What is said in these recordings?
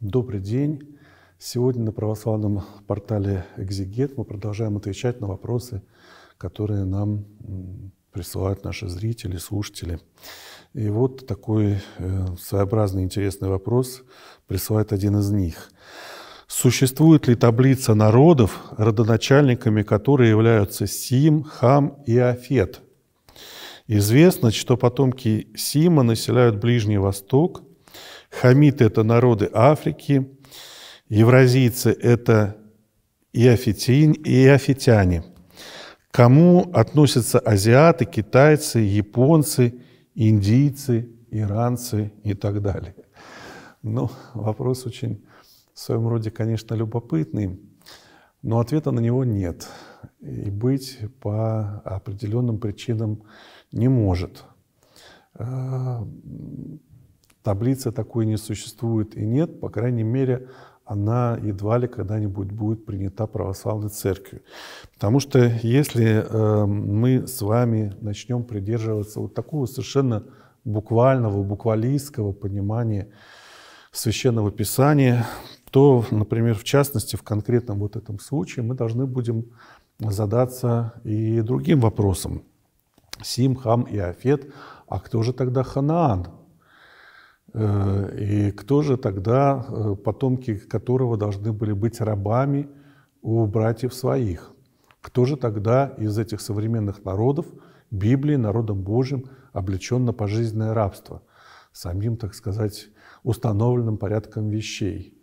Добрый день. Сегодня на православном портале «Экзегет» мы продолжаем отвечать на вопросы, которые нам присылают наши зрители, слушатели. И вот такой э, своеобразный интересный вопрос присылает один из них. Существует ли таблица народов, родоначальниками которые являются Сим, Хам и Афет? Известно, что потомки Сима населяют Ближний Восток – Хамиты – это народы Африки, евразийцы – это иофитин, иофитяне. К кому относятся азиаты, китайцы, японцы, индийцы, иранцы и так далее? Ну, вопрос очень в своем роде, конечно, любопытный, но ответа на него нет и быть по определенным причинам не может. А, таблицы такой не существует и нет, по крайней мере, она едва ли когда-нибудь будет принята православной церковью. Потому что если эм, мы с вами начнем придерживаться вот такого совершенно буквального, буквалистского понимания священного писания, то, например, в частности, в конкретном вот этом случае мы должны будем задаться и другим вопросом. Сим, Хам и Афет, а кто же тогда Ханаан? Э, и кто же тогда, э, потомки которого должны были быть рабами у братьев своих? Кто же тогда из этих современных народов Библии, народом Божьим, облечен на пожизненное рабство? Самим, так сказать, установленным порядком вещей.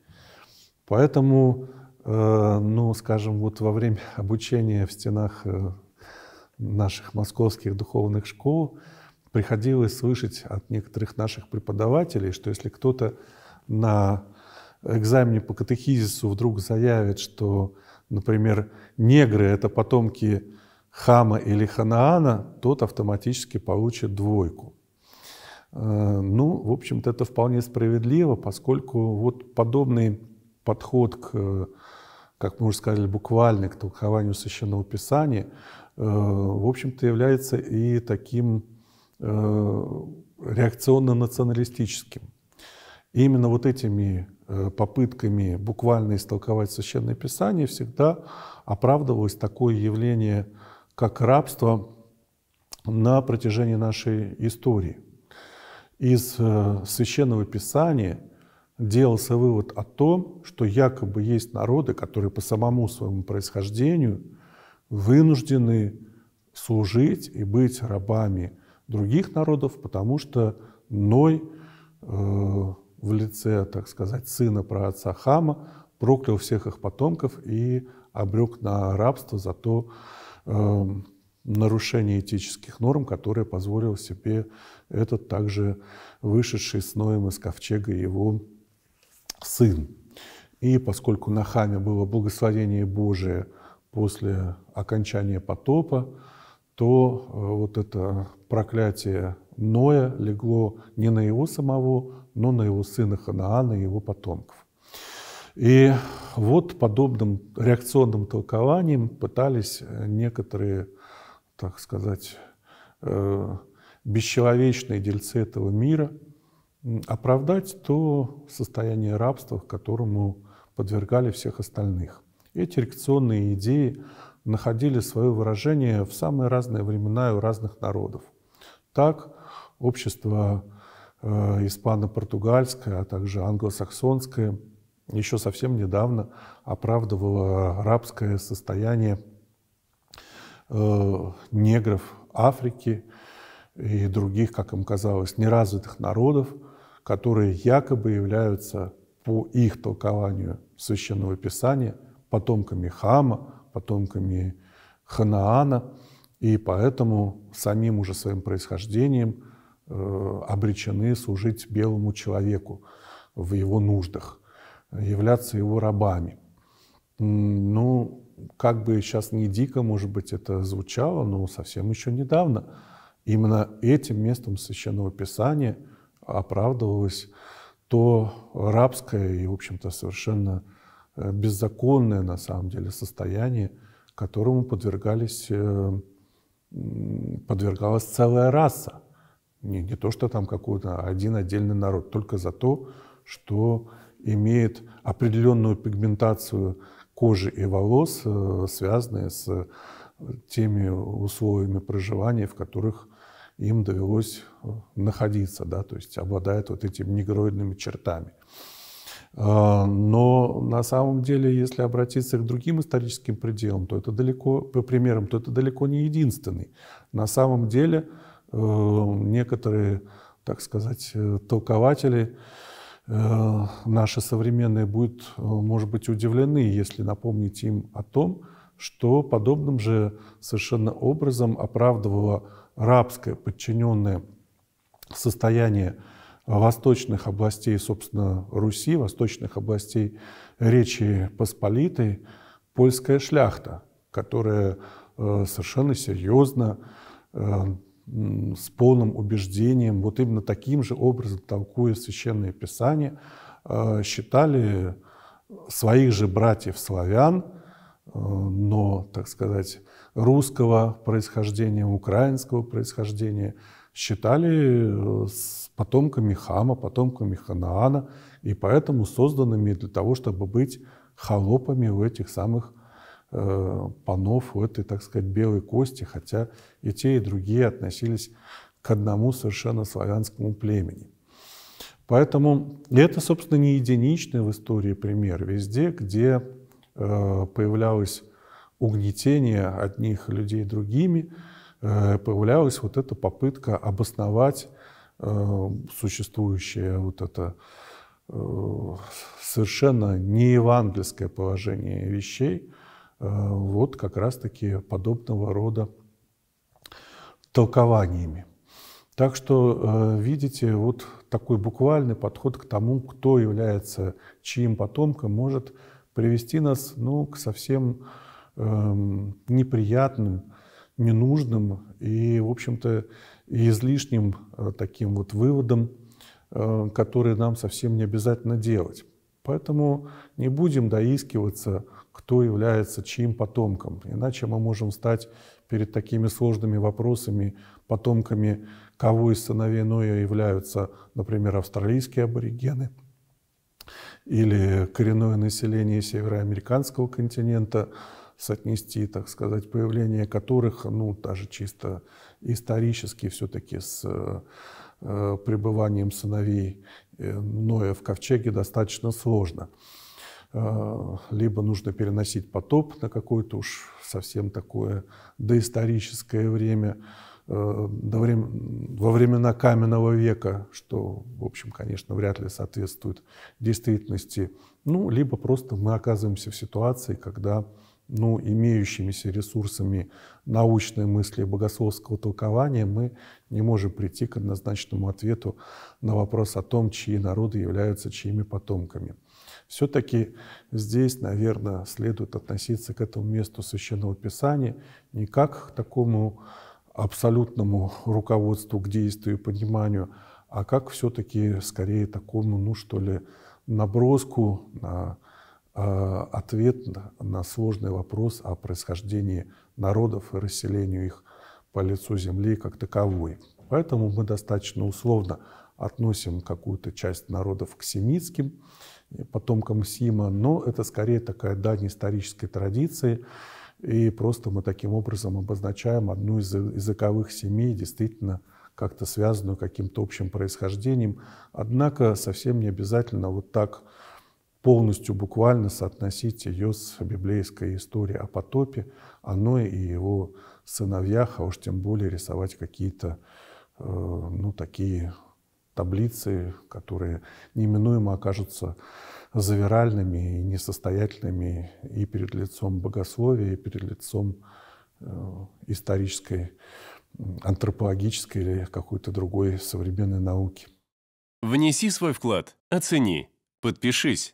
Поэтому, э, ну, скажем, вот во время обучения в стенах наших московских духовных школ – приходилось слышать от некоторых наших преподавателей, что если кто-то на экзамене по катехизису вдруг заявит, что, например, негры — это потомки Хама или Ханаана, тот автоматически получит двойку. Э, ну, в общем-то, это вполне справедливо, поскольку вот подобный подход к, как мы уже сказали, буквально к толкованию Священного Писания, э, в общем-то, является и таким Э, реакционно-националистическим. И именно вот этими э, попытками буквально истолковать Священное Писание всегда оправдывалось такое явление, как рабство на протяжении нашей истории. Из э, Священного Писания делался вывод о том, что якобы есть народы, которые по самому своему происхождению вынуждены служить и быть рабами – других народов, потому что Ной э, в лице, так сказать, сына про отца Хама проклял всех их потомков и обрек на рабство за то э, нарушение этических норм, которое позволил себе этот также вышедший с Ноем из ковчега его сын. И поскольку на Хаме было благословение Божие после окончания потопа, то э, вот это проклятие Ноя легло не на его самого, но на его сына Ханаана и его потомков. И вот подобным реакционным толкованием пытались э, некоторые, так сказать, э, бесчеловечные дельцы этого мира оправдать то состояние рабства, которому подвергали всех остальных. Эти реакционные идеи находили свое выражение в самые разные времена и у разных народов. Так, общество э, испано-португальское, а также англосаксонское еще совсем недавно оправдывало рабское состояние э, негров Африки и других, как им казалось, неразвитых народов, которые якобы являются по их толкованию священного писания потомками Хама, потомками Ханаана, и поэтому самим уже своим происхождением э, обречены служить белому человеку в его нуждах, являться его рабами. Ну, как бы сейчас не дико, может быть, это звучало, но совсем еще недавно именно этим местом Священного Писания оправдывалось то рабское и, в общем-то, совершенно Э, беззаконное на самом деле состояние, которому подвергались, э, подвергалась целая раса. Не, не то, что там какой-то один отдельный народ, только за то, что имеет определенную пигментацию кожи и волос, э, связанные с теми условиями проживания, в которых им довелось находиться, да, то есть обладает вот этими негроидными чертами. А, но на самом деле, если обратиться к другим историческим пределам, то это далеко, по примерам, то это далеко не единственный. На самом деле э, некоторые, так сказать, э, толкователи э, наши современные будут, может быть, удивлены, если напомнить им о том, что подобным же совершенно образом оправдывало рабское подчиненное состояние восточных областей, собственно, Руси, восточных областей Речи Посполитой, польская шляхта, которая э, совершенно серьезно, э, с полным убеждением, вот именно таким же образом, толкуя Священное Писание, э, считали своих же братьев-славян, но, так сказать, русского происхождения, украинского происхождения, считали э, с потомками Хама, потомками Ханаана, и поэтому созданными для того, чтобы быть холопами у этих самых э, панов, у этой, так сказать, белой кости, хотя и те, и другие относились к одному совершенно славянскому племени. Поэтому и это, собственно, не единичный в истории пример. Везде, где э, появлялось угнетение одних людей другими, Э, появлялась вот эта попытка обосновать э, существующее вот это э, совершенно не евангельское положение вещей, вот как раз-таки подобного рода толкованиями. Так что, видите, вот такой буквальный подход к тому, кто является чьим потомком, может привести нас ну, к совсем э, неприятным ненужным и, в общем-то, излишним э, таким вот выводом, э, который нам совсем не обязательно делать. Поэтому не будем доискиваться, кто является чьим потомком, иначе мы можем стать перед такими сложными вопросами потомками, кого из сыновей Ноя являются, например, австралийские аборигены или коренное население североамериканского континента – соотнести, так сказать, появление которых, ну, даже чисто исторически все-таки с э, пребыванием сыновей э, Ноя в ковчеге достаточно сложно. Э, либо нужно переносить потоп на какое-то уж совсем такое доисторическое время, э, до врем... во времена каменного века, что, в общем, конечно, вряд ли соответствует действительности. Ну, либо просто мы оказываемся в ситуации, когда ну, имеющимися ресурсами научной мысли и богословского толкования мы не можем прийти к однозначному ответу на вопрос о том, чьи народы являются чьими потомками. Все-таки здесь, наверное, следует относиться к этому месту Священного Писания не как к такому абсолютному руководству к действию и пониманию, а как все-таки скорее такому, ну что ли, наброску на Э, ответ на сложный вопрос о происхождении народов и расселению их по лицу земли как таковой. Поэтому мы достаточно условно относим какую-то часть народов к семитским, потомкам Сима, но это скорее такая дань исторической традиции, и просто мы таким образом обозначаем одну из языковых семей, действительно как-то связанную каким-то общим происхождением. Однако совсем не обязательно вот так полностью буквально соотносить ее с библейской историей о потопе, о Ное и его сыновьях, а уж тем более рисовать какие-то э, ну, такие таблицы, которые неминуемо окажутся завиральными и несостоятельными и перед лицом богословия, и перед лицом э, исторической, антропологической или какой-то другой современной науки. Внеси свой вклад, оцени, подпишись